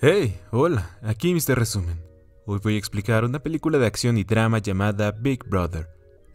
Hey, hola, aquí Mr. Resumen. Hoy voy a explicar una película de acción y drama llamada Big Brother.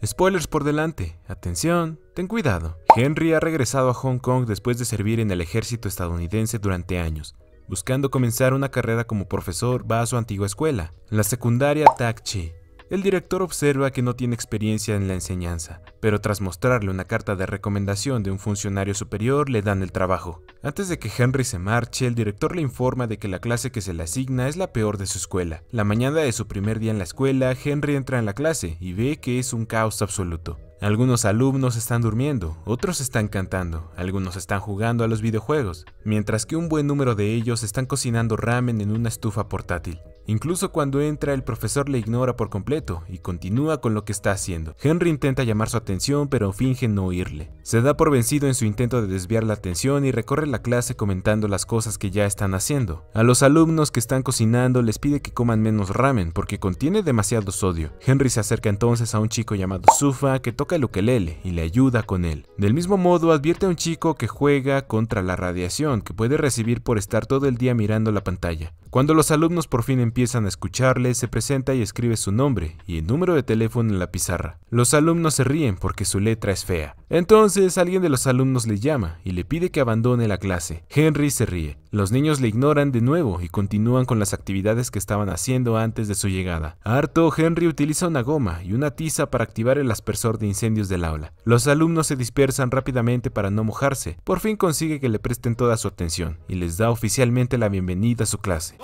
Spoilers por delante, atención, ten cuidado. Henry ha regresado a Hong Kong después de servir en el ejército estadounidense durante años. Buscando comenzar una carrera como profesor, va a su antigua escuela, la secundaria Tak Chi, el director observa que no tiene experiencia en la enseñanza, pero tras mostrarle una carta de recomendación de un funcionario superior le dan el trabajo. Antes de que Henry se marche, el director le informa de que la clase que se le asigna es la peor de su escuela. La mañana de su primer día en la escuela, Henry entra en la clase y ve que es un caos absoluto. Algunos alumnos están durmiendo, otros están cantando, algunos están jugando a los videojuegos, mientras que un buen número de ellos están cocinando ramen en una estufa portátil. Incluso cuando entra, el profesor le ignora por completo y continúa con lo que está haciendo. Henry intenta llamar su atención, pero finge no oírle. Se da por vencido en su intento de desviar la atención y recorre la clase comentando las cosas que ya están haciendo. A los alumnos que están cocinando les pide que coman menos ramen porque contiene demasiado sodio. Henry se acerca entonces a un chico llamado Sufa que toca el ukelele y le ayuda con él. Del mismo modo, advierte a un chico que juega contra la radiación que puede recibir por estar todo el día mirando la pantalla. Cuando los alumnos por fin empiezan a escucharle, se presenta y escribe su nombre y el número de teléfono en la pizarra. Los alumnos se ríen porque su letra es fea. Entonces alguien de los alumnos le llama y le pide que abandone la clase. Henry se ríe. Los niños le ignoran de nuevo y continúan con las actividades que estaban haciendo antes de su llegada. Harto, Henry utiliza una goma y una tiza para activar el aspersor de incendios del aula. Los alumnos se dispersan rápidamente para no mojarse. Por fin consigue que le presten toda su atención y les da oficialmente la bienvenida a su clase.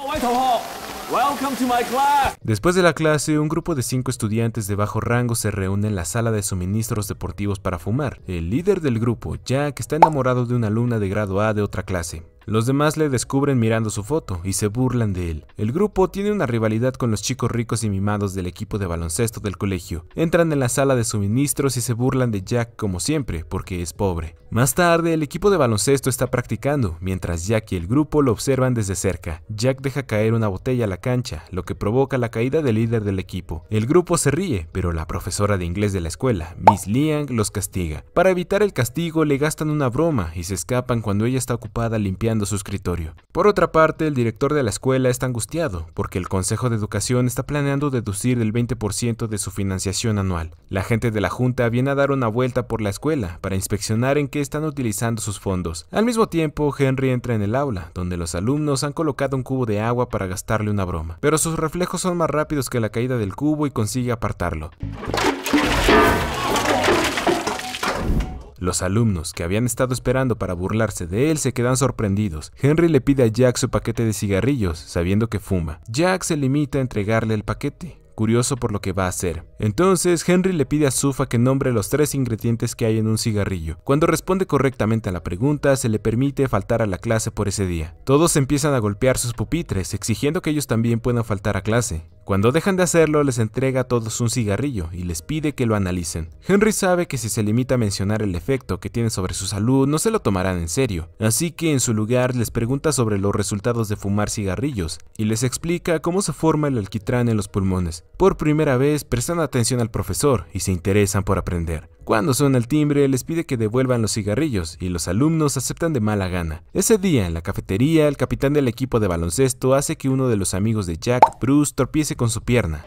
Después de la clase, un grupo de cinco estudiantes de bajo rango se reúne en la sala de suministros deportivos para fumar. El líder del grupo, Jack, está enamorado de una alumna de grado A de otra clase. Los demás le descubren mirando su foto y se burlan de él. El grupo tiene una rivalidad con los chicos ricos y mimados del equipo de baloncesto del colegio. Entran en la sala de suministros y se burlan de Jack como siempre, porque es pobre. Más tarde, el equipo de baloncesto está practicando, mientras Jack y el grupo lo observan desde cerca. Jack deja caer una botella a la cancha, lo que provoca la caída del líder del equipo. El grupo se ríe, pero la profesora de inglés de la escuela, Miss Liang, los castiga. Para evitar el castigo, le gastan una broma y se escapan cuando ella está ocupada limpiando su escritorio. Por otra parte, el director de la escuela está angustiado, porque el Consejo de Educación está planeando deducir el 20% de su financiación anual. La gente de la Junta viene a dar una vuelta por la escuela para inspeccionar en qué están utilizando sus fondos. Al mismo tiempo, Henry entra en el aula, donde los alumnos han colocado un cubo de agua para gastarle una broma, pero sus reflejos son más rápidos que la caída del cubo y consigue apartarlo. Los alumnos, que habían estado esperando para burlarse de él, se quedan sorprendidos. Henry le pide a Jack su paquete de cigarrillos, sabiendo que fuma. Jack se limita a entregarle el paquete, curioso por lo que va a hacer. Entonces, Henry le pide a Sufa que nombre los tres ingredientes que hay en un cigarrillo. Cuando responde correctamente a la pregunta, se le permite faltar a la clase por ese día. Todos empiezan a golpear sus pupitres, exigiendo que ellos también puedan faltar a clase. Cuando dejan de hacerlo, les entrega a todos un cigarrillo y les pide que lo analicen. Henry sabe que si se limita a mencionar el efecto que tiene sobre su salud, no se lo tomarán en serio, así que en su lugar les pregunta sobre los resultados de fumar cigarrillos y les explica cómo se forma el alquitrán en los pulmones. Por primera vez prestan atención al profesor y se interesan por aprender. Cuando suena el timbre, les pide que devuelvan los cigarrillos y los alumnos aceptan de mala gana. Ese día, en la cafetería, el capitán del equipo de baloncesto hace que uno de los amigos de Jack, Bruce, torpiece con su pierna.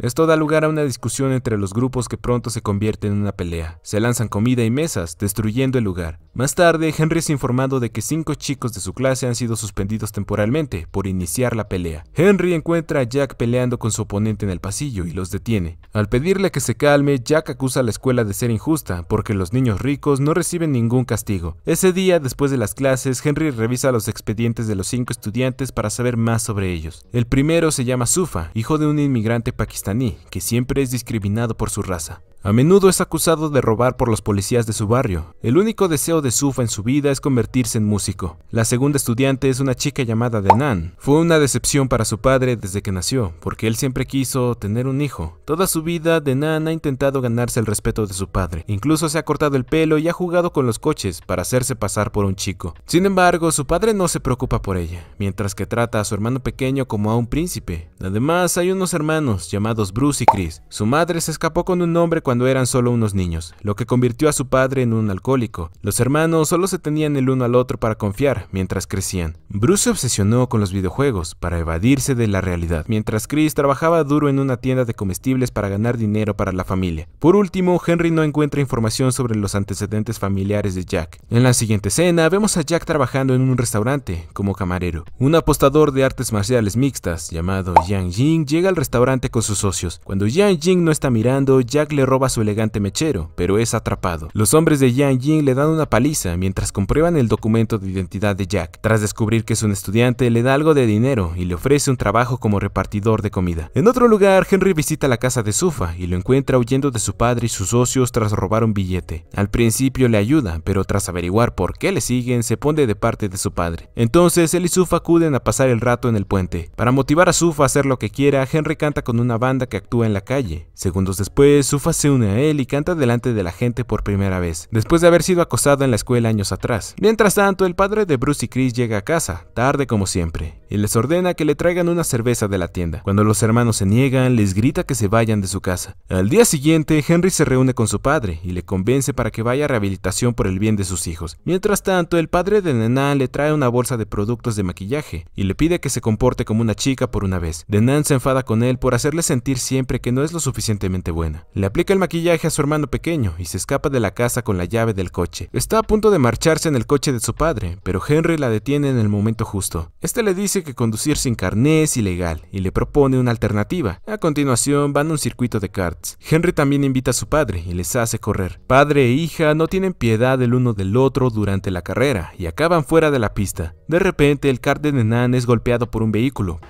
Esto da lugar a una discusión entre los grupos que pronto se convierte en una pelea. Se lanzan comida y mesas, destruyendo el lugar. Más tarde, Henry es informado de que cinco chicos de su clase han sido suspendidos temporalmente por iniciar la pelea. Henry encuentra a Jack peleando con su oponente en el pasillo y los detiene. Al pedirle que se calme, Jack acusa a la escuela de ser injusta porque los niños ricos no reciben ningún castigo. Ese día, después de las clases, Henry revisa los expedientes de los cinco estudiantes para saber más sobre ellos. El primero se llama Sufa, hijo de un inmigrante pakistán que siempre es discriminado por su raza. A menudo es acusado de robar por los policías de su barrio. El único deseo de Sufa en su vida es convertirse en músico. La segunda estudiante es una chica llamada Denan. Fue una decepción para su padre desde que nació, porque él siempre quiso tener un hijo. Toda su vida, Denan ha intentado ganarse el respeto de su padre. Incluso se ha cortado el pelo y ha jugado con los coches para hacerse pasar por un chico. Sin embargo, su padre no se preocupa por ella, mientras que trata a su hermano pequeño como a un príncipe. Además, hay unos hermanos llamados Bruce y Chris. Su madre se escapó con un hombre cuando eran solo unos niños, lo que convirtió a su padre en un alcohólico. Los hermanos solo se tenían el uno al otro para confiar mientras crecían. Bruce se obsesionó con los videojuegos para evadirse de la realidad, mientras Chris trabajaba duro en una tienda de comestibles para ganar dinero para la familia. Por último, Henry no encuentra información sobre los antecedentes familiares de Jack. En la siguiente escena, vemos a Jack trabajando en un restaurante como camarero. Un apostador de artes marciales mixtas llamado Yang Jing llega al restaurante con sus socios. Cuando Yang Jing no está mirando, Jack le roba su elegante mechero, pero es atrapado. Los hombres de Yang Jin le dan una paliza mientras comprueban el documento de identidad de Jack. Tras descubrir que es un estudiante, le da algo de dinero y le ofrece un trabajo como repartidor de comida. En otro lugar, Henry visita la casa de Sufa y lo encuentra huyendo de su padre y sus socios tras robar un billete. Al principio le ayuda, pero tras averiguar por qué le siguen, se pone de parte de su padre. Entonces, él y Sufa acuden a pasar el rato en el puente. Para motivar a Sufa a hacer lo que quiera, Henry canta con una banda que actúa en la calle. Segundos después, Sufa se une a él y canta delante de la gente por primera vez, después de haber sido acosado en la escuela años atrás. Mientras tanto, el padre de Bruce y Chris llega a casa, tarde como siempre, y les ordena que le traigan una cerveza de la tienda. Cuando los hermanos se niegan, les grita que se vayan de su casa. Al día siguiente, Henry se reúne con su padre y le convence para que vaya a rehabilitación por el bien de sus hijos. Mientras tanto, el padre de Nenan le trae una bolsa de productos de maquillaje y le pide que se comporte como una chica por una vez. Denan se enfada con él por hacerle sentir siempre que no es lo suficientemente buena. Le aplica el maquillaje a su hermano pequeño y se escapa de la casa con la llave del coche. Está a punto de marcharse en el coche de su padre, pero Henry la detiene en el momento justo. Este le dice que conducir sin carné es ilegal y le propone una alternativa. A continuación van a un circuito de karts. Henry también invita a su padre y les hace correr. Padre e hija no tienen piedad el uno del otro durante la carrera y acaban fuera de la pista. De repente el kart de Nenan es golpeado por un vehículo.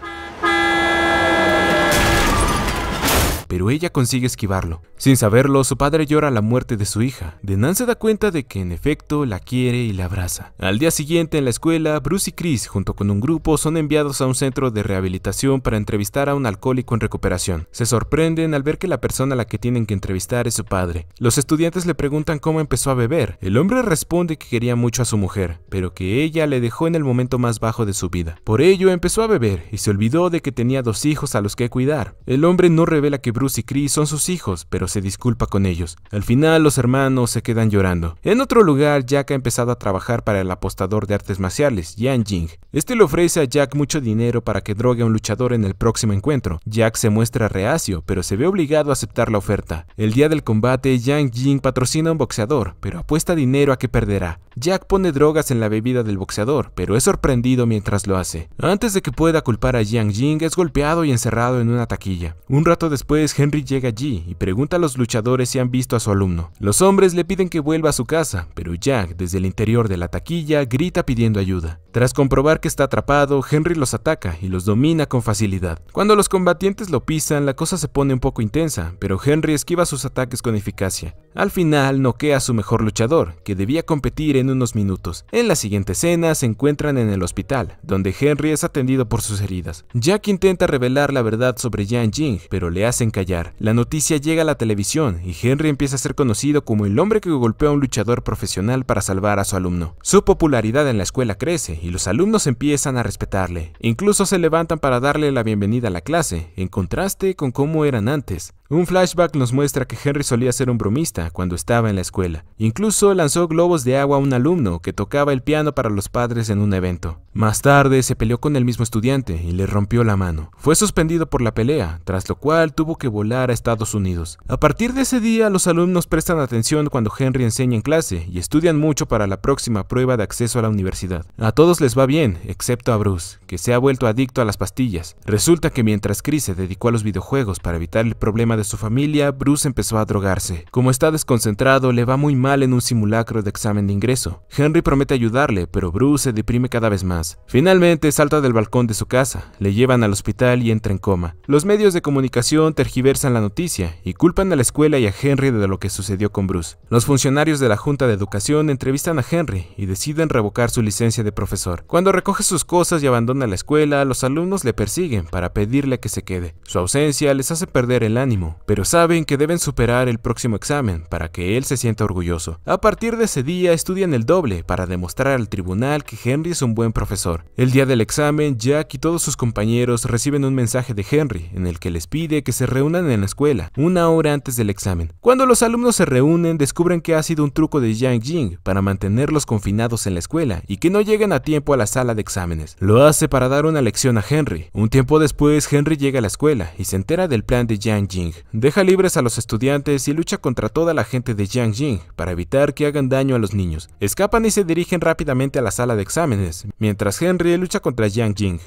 pero ella consigue esquivarlo. Sin saberlo, su padre llora la muerte de su hija. Denan se da cuenta de que en efecto la quiere y la abraza. Al día siguiente en la escuela, Bruce y Chris, junto con un grupo, son enviados a un centro de rehabilitación para entrevistar a un alcohólico en recuperación. Se sorprenden al ver que la persona a la que tienen que entrevistar es su padre. Los estudiantes le preguntan cómo empezó a beber. El hombre responde que quería mucho a su mujer, pero que ella le dejó en el momento más bajo de su vida. Por ello empezó a beber y se olvidó de que tenía dos hijos a los que cuidar. El hombre no revela que Bruce y Chris son sus hijos, pero se disculpa con ellos. Al final los hermanos se quedan llorando. En otro lugar, Jack ha empezado a trabajar para el apostador de artes marciales, Yang Jing. Este le ofrece a Jack mucho dinero para que drogue a un luchador en el próximo encuentro. Jack se muestra reacio, pero se ve obligado a aceptar la oferta. El día del combate, Yang Jing patrocina a un boxeador, pero apuesta dinero a que perderá. Jack pone drogas en la bebida del boxeador, pero es sorprendido mientras lo hace. Antes de que pueda culpar a Jiang Jing, es golpeado y encerrado en una taquilla. Un rato después, Henry llega allí y pregunta a los luchadores si han visto a su alumno. Los hombres le piden que vuelva a su casa, pero Jack, desde el interior de la taquilla, grita pidiendo ayuda. Tras comprobar que está atrapado, Henry los ataca y los domina con facilidad. Cuando los combatientes lo pisan, la cosa se pone un poco intensa, pero Henry esquiva sus ataques con eficacia. Al final, noquea a su mejor luchador, que debía competir en unos minutos. En la siguiente escena se encuentran en el hospital, donde Henry es atendido por sus heridas. Jack intenta revelar la verdad sobre Yang Jing, pero le hacen callar. La noticia llega a la televisión y Henry empieza a ser conocido como el hombre que golpeó a un luchador profesional para salvar a su alumno. Su popularidad en la escuela crece y los alumnos empiezan a respetarle. Incluso se levantan para darle la bienvenida a la clase, en contraste con cómo eran antes. Un flashback nos muestra que Henry solía ser un bromista cuando estaba en la escuela. Incluso lanzó globos de agua a un alumno que tocaba el piano para los padres en un evento. Más tarde se peleó con el mismo estudiante y le rompió la mano. Fue suspendido por la pelea, tras lo cual tuvo que volar a Estados Unidos. A partir de ese día, los alumnos prestan atención cuando Henry enseña en clase y estudian mucho para la próxima prueba de acceso a la universidad. A todos les va bien, excepto a Bruce, que se ha vuelto adicto a las pastillas. Resulta que mientras Chris se dedicó a los videojuegos para evitar el problema de su familia, Bruce empezó a drogarse. Como está desconcentrado, le va muy mal en un simulacro de examen de ingreso. Henry promete ayudarle, pero Bruce se deprime cada vez más. Finalmente salta del balcón de su casa, le llevan al hospital y entra en coma. Los medios de comunicación tergiversan la noticia y culpan a la escuela y a Henry de lo que sucedió con Bruce. Los funcionarios de la Junta de Educación entrevistan a Henry y deciden revocar su licencia de profesor. Cuando recoge sus cosas y abandona la escuela, los alumnos le persiguen para pedirle que se quede. Su ausencia les hace perder el ánimo pero saben que deben superar el próximo examen para que él se sienta orgulloso. A partir de ese día estudian el doble para demostrar al tribunal que Henry es un buen profesor. El día del examen, Jack y todos sus compañeros reciben un mensaje de Henry en el que les pide que se reúnan en la escuela una hora antes del examen. Cuando los alumnos se reúnen, descubren que ha sido un truco de Yang Jing para mantenerlos confinados en la escuela y que no lleguen a tiempo a la sala de exámenes. Lo hace para dar una lección a Henry. Un tiempo después, Henry llega a la escuela y se entera del plan de Yang Jing deja libres a los estudiantes y lucha contra toda la gente de Jiang Jing para evitar que hagan daño a los niños. Escapan y se dirigen rápidamente a la sala de exámenes, mientras Henry lucha contra Jiang Jing.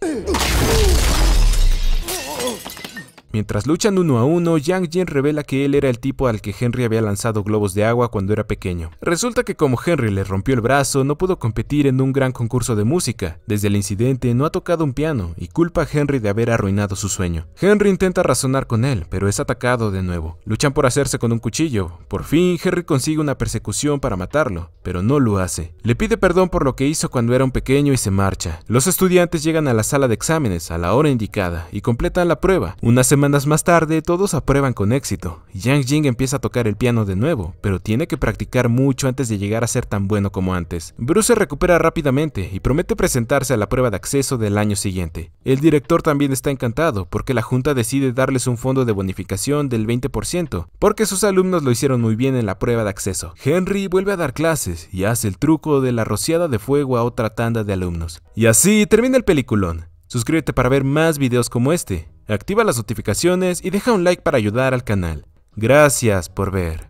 Mientras luchan uno a uno, Yang Jin revela que él era el tipo al que Henry había lanzado globos de agua cuando era pequeño. Resulta que como Henry le rompió el brazo, no pudo competir en un gran concurso de música. Desde el incidente no ha tocado un piano y culpa a Henry de haber arruinado su sueño. Henry intenta razonar con él, pero es atacado de nuevo. Luchan por hacerse con un cuchillo. Por fin, Henry consigue una persecución para matarlo, pero no lo hace. Le pide perdón por lo que hizo cuando era un pequeño y se marcha. Los estudiantes llegan a la sala de exámenes a la hora indicada y completan la prueba. Una semana semanas más tarde, todos aprueban con éxito. Yang Jing empieza a tocar el piano de nuevo, pero tiene que practicar mucho antes de llegar a ser tan bueno como antes. Bruce se recupera rápidamente y promete presentarse a la prueba de acceso del año siguiente. El director también está encantado porque la junta decide darles un fondo de bonificación del 20% porque sus alumnos lo hicieron muy bien en la prueba de acceso. Henry vuelve a dar clases y hace el truco de la rociada de fuego a otra tanda de alumnos. Y así termina el peliculón. Suscríbete para ver más videos como este activa las notificaciones y deja un like para ayudar al canal. Gracias por ver.